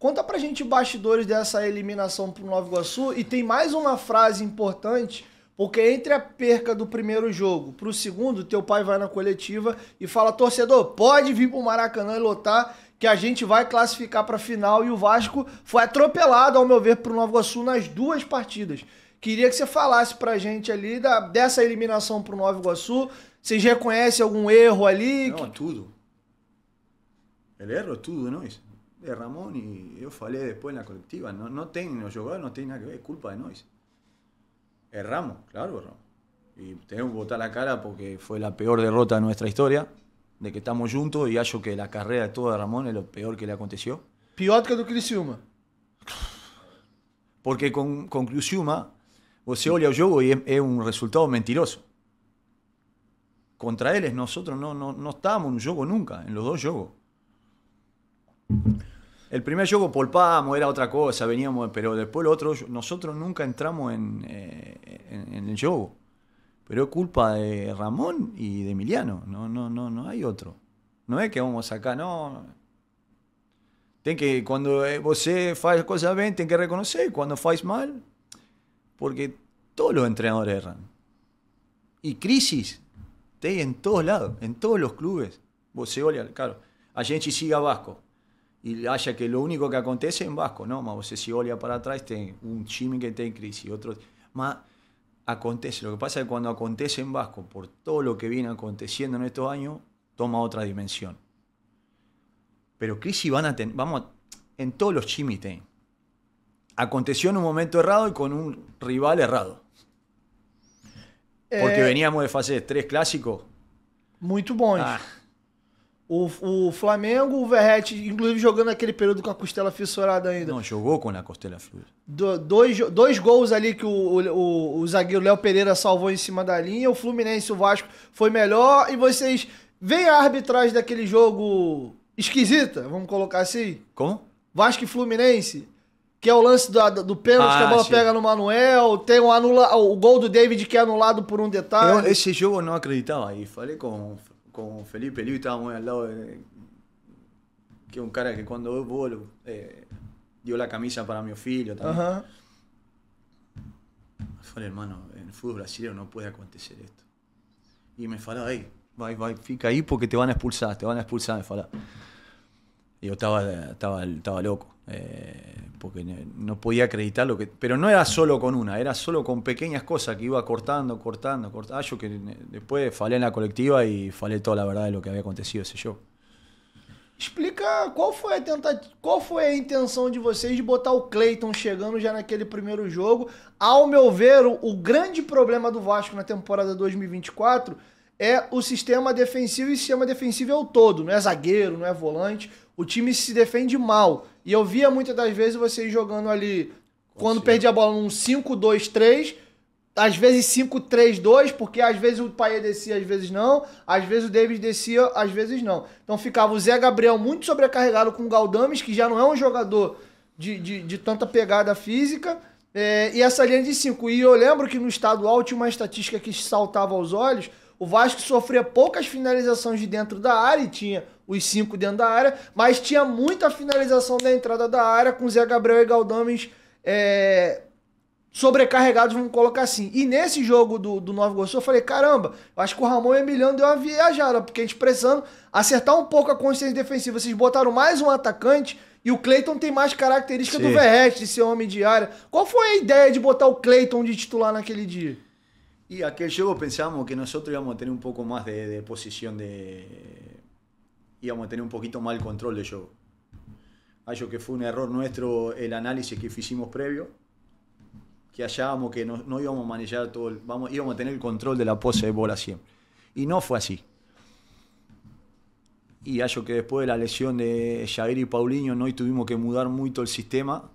Conta pra gente bastidores dessa eliminação pro Nova Iguaçu e tem mais uma frase importante, porque entre a perca do primeiro jogo pro segundo, teu pai vai na coletiva e fala: "Torcedor, pode vir pro Maracanã e lotar que a gente vai classificar pra final" e o Vasco foi atropelado, ao meu ver, pro Nova Iguaçu nas duas partidas. Queria que você falasse pra gente ali da, dessa eliminação pro Nova Iguaçu. Vocês reconhecem algum erro ali? Não, que... É tudo. Ele errou tudo, não é isso? de Ramón y yo falé después en la colectiva. No, no tengo, yo no tiene nada que ver, es culpa de Noise. Erramos, claro, erramos. Y tenemos que botar la cara porque fue la peor derrota de nuestra historia, de que estamos juntos y hallo que la carrera de de Ramón es lo peor que le aconteció. Peor que do Porque con, con vos se olha o y es, un resultado mentiroso. Contra él nosotros no, no, estábamos en un juego nunca, en los dos yogos. El primer juego polpamos, era otra cosa, veníamos, pero después los otro, nosotros nunca entramos en, eh, el juego Pero es culpa de Ramón y de Emiliano, no, no, no, no hay otro. No es que vamos acá, no. Ten que, cuando eh, vos faz cosas bien, tenés que reconocer, cuando faz mal, porque todos los entrenadores erran. Y crisis, te en todos lados, en todos los clubes. Vos se claro, a gente siga Vasco y haya que lo único que acontece en vasco no? sé si se para atrás un un que en crisis otros más acontece, lo que pasa es que cuando acontece en Vasco, por todo lo que viene aconteciendo en estos años, toma otra dimensión. Pero crisis van a tener, vamos, en todos los chimites. Aconteció en un momento errado y con un rival errado. Porque eh, veníamos de fase 3 clásico. muy tu O, o Flamengo, o Verrete, inclusive jogando aquele período com a costela fissurada ainda. Não, jogou com né, a costela fissurada. Do, dois, dois gols ali que o, o, o zagueiro Léo Pereira salvou em cima da linha. O Fluminense, o Vasco foi melhor. E vocês veem a arbitragem daquele jogo esquisita, vamos colocar assim? Como? Vasco e Fluminense. Que é o lance do, do pênalti ah, que a ah, bola sim. pega no Manuel. Tem um anula, o gol do David que é anulado por um detalhe. Eu, esse jogo eu não acreditava. aí falei com con Felipe estaba estábamos al lado de. Que un cara que cuando vos eh, dio la camisa para mi filho también. Ajá. hermano, en el fútbol brasileño no puede acontecer esto. Y me faló ahí, vai, fica ahí porque te van a expulsar, te van a expulsar, me faló Y yo estaba, estaba, estaba loco. Eh, porque no podía acreditar lo que... Pero no era solo con una, era solo con pequeñas cosas que iba cortando, cortando, cortando. Ah, yo que después falé en la colectiva y falé toda la verdad de lo que había acontecido ese show. Explica qual foi, a qual foi a intenção de vocês de botar o Cleiton chegando já naquele primeiro jogo. Ao meu ver, o, o grande problema do Vasco na temporada 2024 é o sistema defensivo e o sistema defensivo é o todo, não é zagueiro, não é volante. O time se defende mal. E eu via muitas das vezes vocês jogando ali, Com quando perdi a bola, num 5-2-3, às vezes 5-3-2, porque às vezes o Paê descia, às vezes não. Às vezes o Davis descia, às vezes não. Então ficava o Zé Gabriel muito sobrecarregado com o Galdames, que já não é um jogador de, de, de tanta pegada física. É, e essa linha de 5. E eu lembro que no estadual tinha uma estatística que saltava aos olhos. O Vasco sofria poucas finalizações de dentro da área e tinha os cinco dentro da área, mas tinha muita finalização da entrada da área com Zé Gabriel e Galdames é, sobrecarregados, vamos colocar assim. E nesse jogo do, do Nova eu falei, caramba, acho que o Ramon e o Emiliano deu uma viajada, porque a gente precisando acertar um pouco a consciência defensiva. Vocês botaram mais um atacante e o Cleiton tem mais característica Sim. do Verrest, de ser homem de área. Qual foi a ideia de botar o Cleiton de titular naquele dia? E aquele jogo pensamos que nós íamos ter um pouco mais de, de de íbamos a tener un poquito mal control de juego. Algo que fue un error nuestro el análisis que hicimos previo, que hallábamos que no, íbamos a manejar todo, íbamos a tener el control de la pose de bola siempre. Y no fue así. Y algo que después de la lesión de Jair y Paulinho, no tuvimos que mudar mucho el sistema.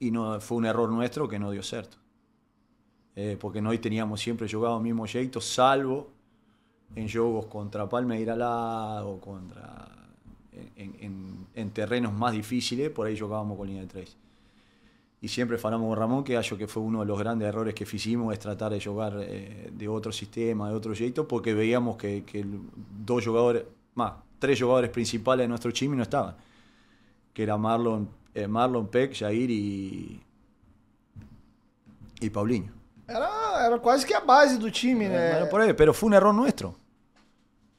Y no, fue un error nuestro que no dio cierto. Eh, porque no teníamos siempre jugado el mismo jeito, salvo en juegos contra Palmeiras o contra. En, en, en, terrenos más difíciles, por ahí jugábamos con línea de tres. Y siempre falamos con Ramón que yo que fue uno de los grandes errores que hicimos es tratar de jugar eh, de otro sistema, de otro proyecto, porque veíamos que, que dos jugadores, más, tres jugadores principales de nuestro chimi no estaban. Que era Marlon, eh, Marlon Peck, Jair y. y Paulinho. Era, era que a base del time, Pero Era por un pero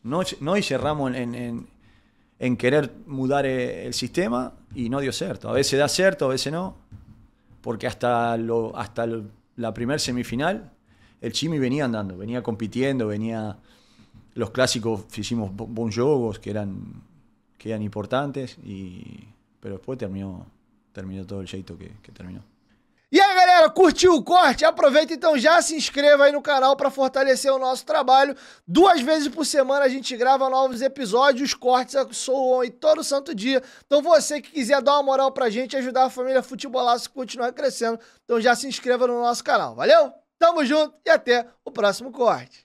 no, no cerramos en, querer mudar eh, el sistema y no dio cierto. A veces da cierto, a veces no. Porque hasta, lo, hasta la primer semifinal el Chimi venía andando, venía compitiendo, venía... Los clásicos hicimos buenos jogos que eran, importantes, pero después terminó, terminó todo el jeito que, terminó. Galera, curtiu o corte? Aproveita então já se inscreva aí no canal para fortalecer o nosso trabalho. Duas vezes por semana a gente grava novos episódios, os cortes soam aí todo santo dia. Então você que quiser dar uma moral pra gente, ajudar a família Futebolaço a continuar crescendo, então já se inscreva no nosso canal. Valeu? Tamo junto e até o próximo corte.